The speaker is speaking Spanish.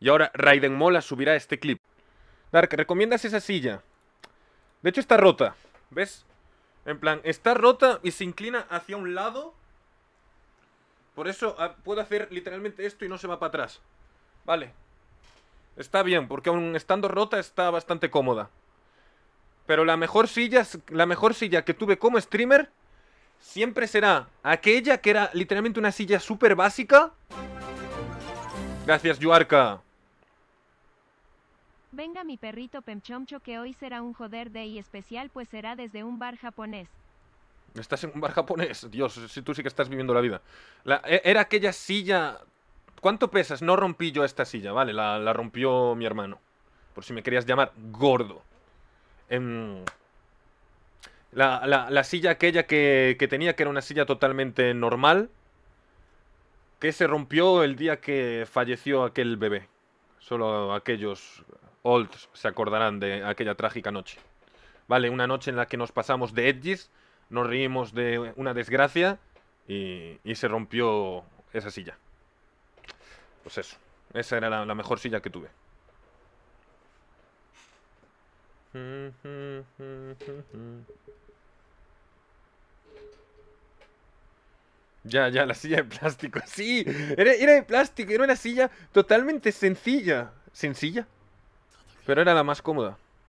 Y ahora Raiden Mola subirá este clip. Dark, ¿recomiendas esa silla? De hecho está rota, ¿ves? En plan, está rota y se inclina hacia un lado. Por eso ah, puedo hacer literalmente esto y no se va para atrás. Vale. Está bien, porque aún estando rota está bastante cómoda. Pero la mejor silla, la mejor silla que tuve como streamer siempre será aquella que era literalmente una silla súper básica. Gracias, Yuarka. Venga mi perrito Pemchomcho que hoy será un joder de y especial pues será desde un bar japonés. Estás en un bar japonés, Dios, si tú sí que estás viviendo la vida. E, era aquella silla... ¿Cuánto pesas? No rompí yo esta silla, vale, la, rompió mi hermano. Por si me querías llamar gordo. Em, la, silla aquella que, que, tenía, que era una silla totalmente normal, que se rompió el día que falleció aquel bebé. Solo aquellos, Olds se acordarán de aquella trágica noche. Vale, una noche en la que nos pasamos de edges nos reímos de una desgracia y, se rompió esa silla. Pues eso, esa era la, mejor silla que tuve. Ya, ya, la silla de plástico. Sí, era, era de plástico, era una silla totalmente sencilla. ¿Sencilla? pero era la más cómoda